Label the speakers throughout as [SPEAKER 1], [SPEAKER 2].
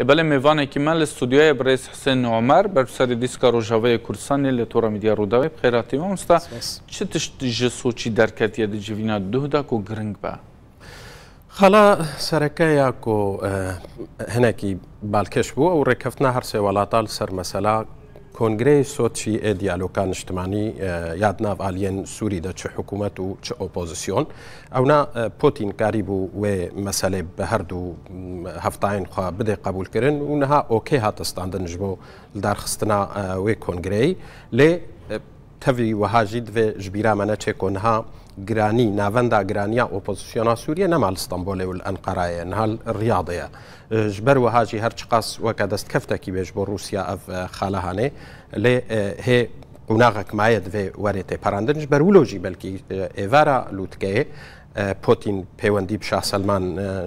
[SPEAKER 1] لبل میوان کمال استودیوی برئیس حسین عمر بر سر دیسکا روژاوی کردستان لی تورا میدیا روداوی بخیراتی و مستا چه تشت جسو چی درکتیه دی جوینا دوه دا کو گرنگ با خلا سرکه یا کو هنکی بالکش بو او رکفتنا هر سی ولاتال سر مسلا کۆنگرەی سۆچی ئێدیالۆکان نیشتمانی یادناو ئالین سووری دە چ حکوومەت و چ ئۆپۆزیسیۆن ئەونا پۆتینکاری بوو وێ مەسلێ بە هەردوو هەفتین خوا بدێ قبولکردن و نەها ئۆکەی هاتەستاندنش بۆ دارخستنا وێ کۆنگرەی لێ تەوی وهاژید وێ ژبیرامەنە چێکۆنها گرانی ناوەندا گرانیا ئۆپۆزیسیۆنا سووریە نەمال ستمبولێ و ئەنقەرایە نال ڕیاضەیە ژبەر وهاجی هەرچ قاس وەکە دەست کەفتێکی بێژ بۆ رووسیا ئەف خالەهانێ لێ هێ قوناغەکمایە دوێ وەرێتێ پەراندنش بەرولۆژی بەلکی ئێوارە لووتکەیە پۆتین پەیوەندی شاه سلمان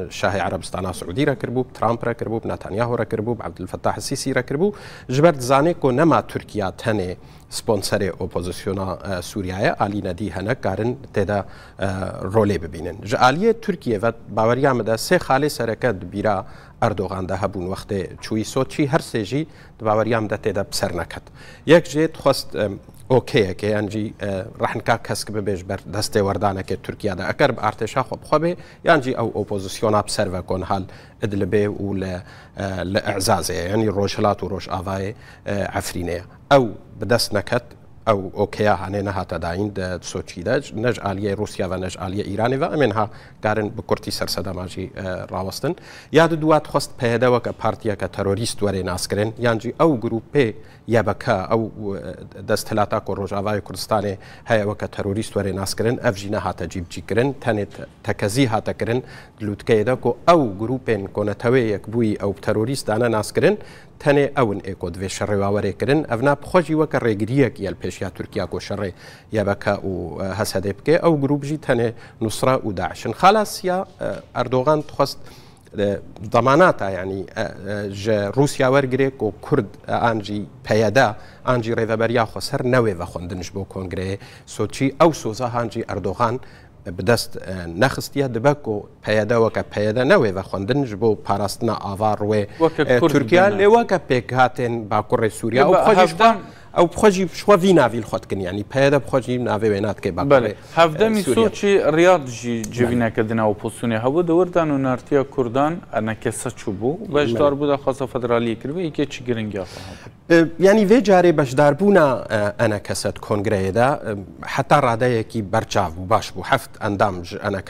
[SPEAKER 1] شاهی عربستانا سعودی رەکردبوو ترامپ رەکردبوو نتانیا هۆ رەکردبوو عبدفتاح سیسی رەکردبوو ژبەر زانێک و نەما تورکیا تەنێ سپۆنسەرێ ئۆپۆزیسیۆنا سووریایە ئالینەدی هەنەکارن تێدا ڕۆلێ ببینن ژە ئالیە تورکیە باوەریامەدا سێ خالی سەرەکە دبیرا ئەردۆغاندا هەبوون وەختێ چووی سۆچی هەر سێژی باوەریامدا تێدا پسەر نەکەت یەک ژێت خۆست ئۆکەیەکە یانجی ڕحنکا کەسک ببێژ بەر دەستێ وەردانەکە تورکیادا ئەگەر بە ئارتێشا خۆ بخۆبێ یانجی ئەو ئۆپۆزیسیۆنا پسەرە کۆنهال ئەدلبێ و لە ئەعزازەیە ینی ڕۆژهلات و ڕۆژ ئاوایە ئەفرینەیە ئەو بدەست نەکەت ئەو ئۆکیا هەنێ نەهاتەداین سۆچیدە نەژ عالیە رووسیا و نەژ عالیە ایرانیەوە ئەمێنها گارن بە کورتی سەرسەداماژی ڕاوەستن یاد دوات خست پێدەوە کە پارتیەکە تەرۆریست وەرێ ناسکرێن یانجی ئەو گروپێ یەبەکە ئەو دەستهلاتا کۆ ڕۆژاوای کوردستانی هەیەەوە کە تەرۆریست وەرێ ناسکردن ئەفژی نەهاتە جیبجیکردن تەنێت تەکەزی هاتەکردن لووتکەیدا کۆ ئەو گروپێن کۆنەتەوەی یەک بووی ئەو تەرۆریستانە ناسکردن تەنێ ئەون ئێکۆ دوێ شەڕێواوەرێکردن ئەفنا بخۆشی وەکە ڕێگریەک یل پێشیا تورکیا کۆشەڕێ یابەکە و هەسەدەی بکێ ئەو گروپژی تەنێ نووسرا و داعشن خالاسیا ئەردۆغان خواست دەماناتە ینی رووسیا وەرگێک و کورد ئانجی پەیەدا ئانجی ڕێدەبەریا خۆسەر نەوێ بە خوندنش بۆ کۆنگرێ سۆچی ئەو سۆزە هاانجی ئەردۆغان بدەست نەخستیە دەبک و پەیەدەوەکە پەیەدە نەوێ بە خوندنش بۆ پاراستنە ئاوا ڕوێ تورکیا لێوەکە پێک هاتێن باکوڕی سووریا و خۆشدان ئەو بخۆجی شوەوی ناویل خۆتکننی ینی پێدە بخۆجی که ناتکەی بله. هفده سوچی چی ریاض دناو پۆسونێ هوا دوردن و نارتیە کوردان ئەنەکە سەچوو بوو بەشدار بوودا خۆسە فدرالی کردوە چی گرنگیا ینی وێ جارێ بەشداربوونا ئەنە کەسەت کۆنگرەیەدا حتی ڕادەیەکی یکی بوو باش هفت هفت اندام انا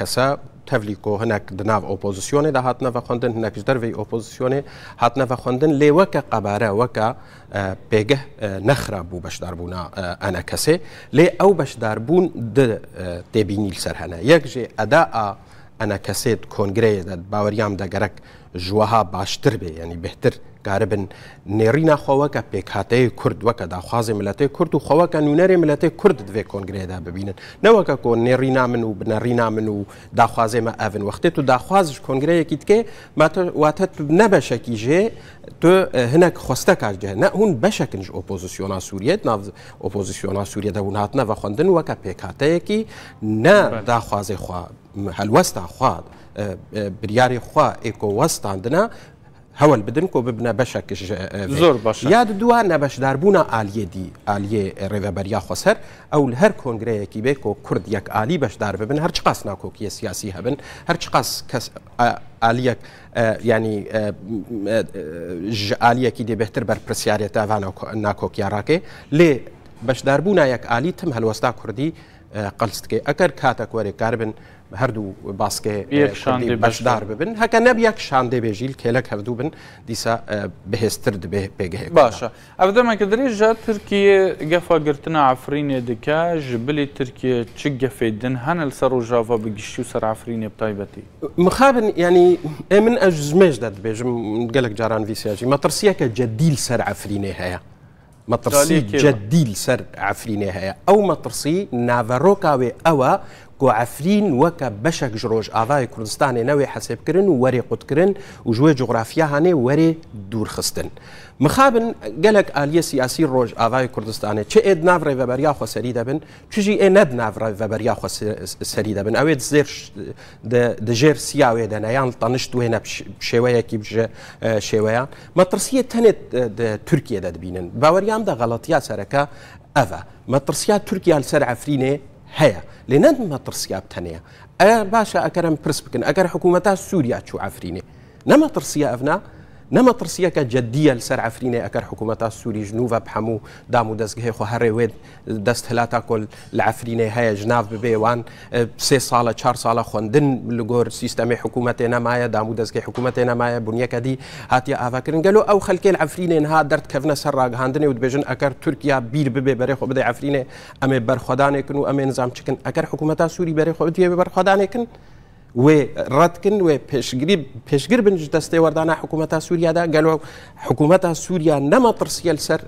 [SPEAKER 1] تەلیکۆ هنک دناو ئۆپۆزیسیۆنی دا هاتنەوە خوندن هەناکش دەروی ئۆپۆزیسیۆنێ هاتنەوە خوندن لێ وەکە قەبارە وەکە پێگە نەخرا بوو بەشداربوونا لی او لێ ئەو بەشداربوون تێبینیل سەر هەنە یەکژێ ئەدا ئەنە کەسێت باوریام دا گرک جوها باشتر بی یعنی بهتر کارە بن نێری ناخواوەکە پێکهاتەیە کورد وەکە داخوازی ملەتی کورد و خەوەکە نوونەرێ ملەتی کورد دوێ کۆنگرێدا ببینن نەوەکە کۆ نێری نامن و بنەڕی نامن و داخوازێمە ئەڤن وەختێت و داخوازش کۆنگرەیەکی تکێ واتە نەبەشەکی ژێ تۆ هەنێک خۆستە کارگە نە هون بەشەکنش ئۆپۆزیسیۆنا سووریت ناو ئۆپۆزیسیۆنا سووریەدا و هاتنەوە خوندن وەکە پێکاتەیەکی نە داخوازی خوا هەلوەستا خوارد بریاری خوا ئێکۆوەستاندنە هەون بدن ببینه ببنە بەشێکش زور باشه یاد نبش نەبەشداربوونا عالیه دی ئالیە ڕێبەریا خۆسەر ئەو هەر کۆنگرەیەکی بێ کو کورد یەک عالی بەشدار ببن هر چقاس کی سیاسی هبن. هر چقاس کەس عالیەک ینی عالیەکی لی بەرپرسیارێت تاوان ناکۆکیاڕاکێ لێ بەشداربوونا یەک عالی تم هەلوەستا که اگر ئەگەر کار کاربن هردو باسكي يكشان اه، دي بشدار ببن هكا نب يكشان دي بيجيل كيلك هردو بن ديسا بهستر دي بيجي باشا افدما كدري جا تركيا قفا قرتنا عفريني يدكا جبلي تركيا تشك قفي الدن هن السر جافا بقشيو سر عفريني بطيبتي مخابن يعني من اجزميج داد بيجم قالك جاران في سياجي ما ترسيك جديل سر عفريني هيا مطرسي جديل سر عفريني هيا او مطرسي نافاروكا و اوا کو عفرین وەکە بەشێک ژڕۆژ ئاوای کوردستانی نەوەی حەسێبکردن و وەری قوتکردن و ژێ جغرافیا هەنێ وەرێ دوورخستن. مخابن گەلک ئالیە سیاسی ڕۆژ ئاوای کوردستانی چ ئێد ناوڕێ بەبەریا خۆسەری دەبن چژی ئێ نەد ناوڕێ بەبەریا سەری دەبن ئەوێت زێر دژێر سیاوێ دەنەیان تەنشت وێنە شێوەیەکی بژە شێوەیە مەترسیە تەنێت تورکیە دەدبینن باوەریان دە غەڵەتیا سەرەکە ئەە مەترسیا تورکیا سەر ئەفرینێ هيا لنن ما ترسیاب تەنەیە أه، ئەگەر باشا أكرم برسبكن بکەن حكومتها سوريا شو عفريني نما نەما ترسیە نەمە ترسیەکە جددیە لەسەر ئەفرینێ ئەگەر حکوومەت سووری ژنووە بحەموو دام و دەستگەهێ خۆ هەڕێوێت دەست هەلاتا کۆل لە ئەفرینێ هەیە ژناو ببێوان سێ ساڵە چهار ساڵە خوندن لەگۆر سیستەمی حکوومەتێ نەمایە دام و دەستگەی حکوومەتێ نەمایە بنیەکەدی هاتی ئاواکردن گەلو ئەو خەلکێل ئەفرینێن ها دەردکەونە سەر ڕاگەهاندنێ و دبێژن ئەگەر تورکیا بیر ببێ بەرێ خۆ بدەی ئەفرینێ ئەمێ بەرخۆدانێکن و ئەمێ نظام چکن ئەگەر حکوومەت سووری بەرێ خۆ بێ بەرخۆدانێکن وێ ڕەتکن وێ پێشگیری پێشگر بنج دەستی وەردانە حکوومەتە سووریادا گەلۆ حکوومەتە سووریا نەمە ترسیە لەسەر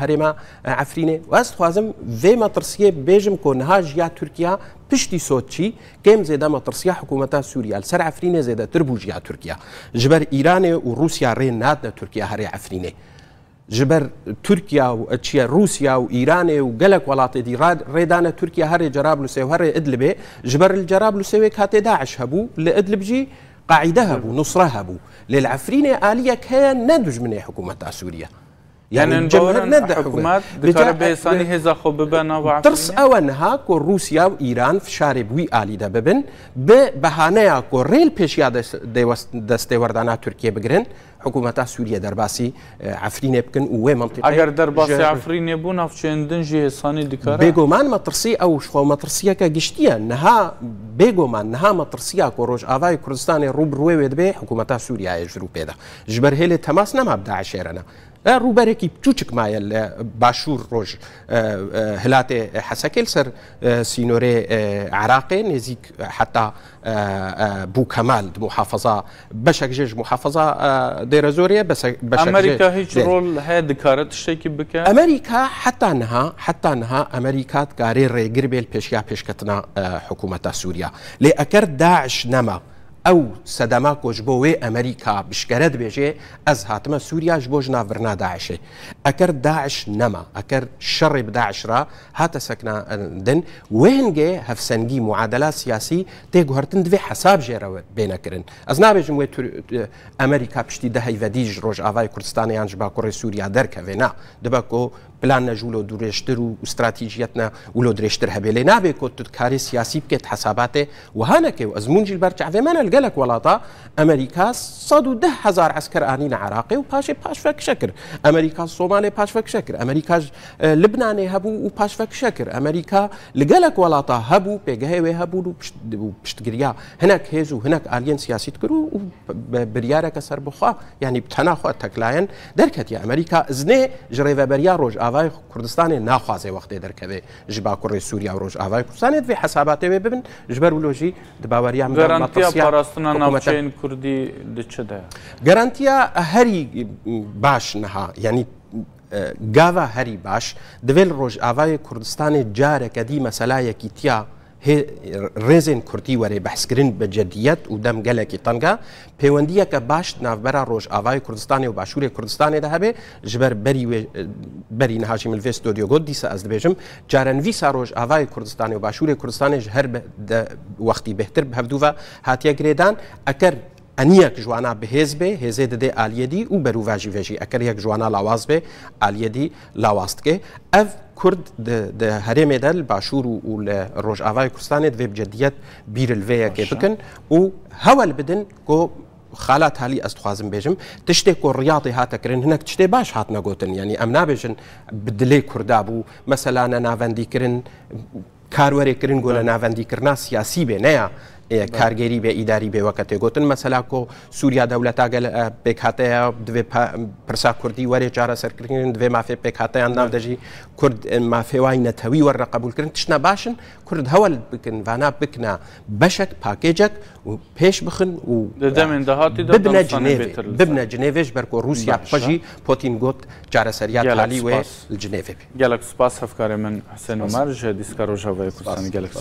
[SPEAKER 1] هەرێمە ئەفرینێ واز خوازم وێمە ترسیە بێژم کۆنها ژیا تورکیا پشتی سۆچی گەم زێدە مەترسیا حکوومەتە سووریا لەسەر ئەفرینێ زێدەتر بوو ژیا تورکیا ژبەر ئیرانێ و رووسیا ڕێ ناتە تورکیا هەرێ ئەفرینێ جبر تركيا و اتشيا روسيا و ايران و گەلک وڵاتێدی ڕێدانە تورکیا هەرێ جراب لوسێ و هەرێ ئەدلبێ ژبەر جراب و كاتي داعش هبو لە ئەدلبجی قاعدە هەبوو نوسرە هەبوو لێل ئەفرینێ ئالیەک هەیە نەدوژمنێ حکوومەت تا سووریە يعني الجماهير ندعو حكومات دكار بيساني هزا خو ببنا وعفنية. ترس اوان هاكو روسيا و ايران فشاري بوي آلي دا ببن ببهانه اكو ريل بيشيا دسته وردانا تركيا بگرن حكومتا سوريا درباسي عفرين بكن و منطقه اگر درباسي عفرين بون افچندن جي هساني دكار بيگومان مترسي او شخو مترسيه كا گشتيا نها بيگومان نها مترسيه كو روج اوای كردستان روبروي ودبي حكومتا سوريا يجرو بيدا جبر هيله تماس نما بداعش يرنا ڕووبەرێکی آه، بچوچک مایە لە آه، باشوور ڕۆژ آه، هلاتێ حەسەکەل سەر سینۆرێ عراقێ بو حتا بوو کەمال محافظا محافظه ژێژ محافظا دێرە بشک امریکا هیچ رول هەیە دکارەت شتێکی بکە ئەمریکا حتی حتانها ئەمریکات کارێ ڕێگر بێت پێشیا پێشکەتنا حکوومەتە سووریا لێ ئەکەر داعش نەما او سەدەما امریکا آمریکا بشگرد ئەمریکا از دبێژێ سوریا هاتمە سووریاش بۆ اكر داعش نما اكر شرب داعش را هات سكنا دن وين جي هفسنجي معادله سياسي تيجو جوهرتن دفي حساب جيرا بينا كرن از نابجم امريكا بشتي ده هي وديج روج افاي كردستان يانج با كوري سوريا درك هنا دباكو بلان نجولو دريشتر و استراتيجيتنا ولو دريشتر هبيلي نابي كنت كاري سياسي بكت حساباته از ازمون جي البرجع في مانا لقالك ولاطا امريكا صادو ده هزار عسكر انين عراقي وباشي باش فاك شكر امريكا صوب سۆمالێ پاشفەکشە کرد ئەمریکاژ لبنانێ هەبوو و پاشفەکشە کرد ئەمریکا لەگەلک وڵاتە هەبوو پێگەهێوێ هەبوو و پشتگریا هەنک هێز و هەنک ئالین سیاسیت کرد و بریارەکە سەر بخوا ینی تەناخوا تەکلایەن دەرکەتی ئەمریکا زنێ ژڕێڤەبەریا ڕۆژ ئاوای کوردستانی ناخوازێ وەختێ دەرکەوێ ژ با کوڕی سووریا و ڕۆژ ئاوای کوردستانێت وێ حساباتێوێ ببن ژبەر ولۆژی دباوەریان گەرانتیاڕاستنان ناوچەین کوردی لچدا گەرانتیا هەری باش نەها ینی گاوا هەری باش دەوێت ڕۆژئاوای کوردستانی جارێکە دی مەسەلایەکی تیا ڕێزین کورتی وەرە بەحسکردن بە جدیەت و دەم گەلێکی تەنگا پەیوەندیەکە باش ناوبەرە ڕۆژئاوای کوردستانی و باشووری کوردستانیدا هەبێ ژبەر بەری نهاژی ملڤێ ستۆدیۆگۆت دیسە ئەس دەبێژم جارەنویسا ڕۆژئاوای کوردستانی و باشووری کوردستانیش هەر وەختی بهتر هەفتووە هاتیە گرێدان ئەکەر ئەنیەک جوانە بەهێز بێ هێزێ دەدێ ئالیەدی و بەروڤژی وێژی ئەکەر یەک جوانە لاواز بێ ئالیەدی لاواستکێ ئەف کورد هەرێمێدا باشوور و لە ڕۆژئاوای کوردستانێت وێ بجددیەت بیرلڤەیەکێ بکەن و هەول بدن کۆ خالات هالی ئەستخوازم بێژم تشتێک و ڕیاتی هاتەکردن هەنک شتێ باش هات نەگوتن ینی ئەم نابێژن بدلێ کووردا بوو مەسەلانە ناوەندیکردن کاروەێکردن گۆ لە ناوەندیکردنا سیاسی بێ نەیە کارگەری به ئیداری بێوەکە تێگوتن مەسەلا کو سووریا دەولەت تاگەل پێک هااتەیە دو پرسا کوردی وەرێ چارە سەرکردن دوێ مافێ کرد هااتیان ناودەژی کورد ور ور وەرە کردن تشنا باشن کرد هول بکن وانا بکنە بەشک پاکیجک و پێش بخن و دەمێن داهاتی ببنە جنێڤێش بەرکۆ روسیا پجی پۆتین گوت چارەسەریان لالی وێ بی گەلک سپاس هەفکارێ من عمر ومارژە دیسکە ڕۆژەوەی کوردستان گەلک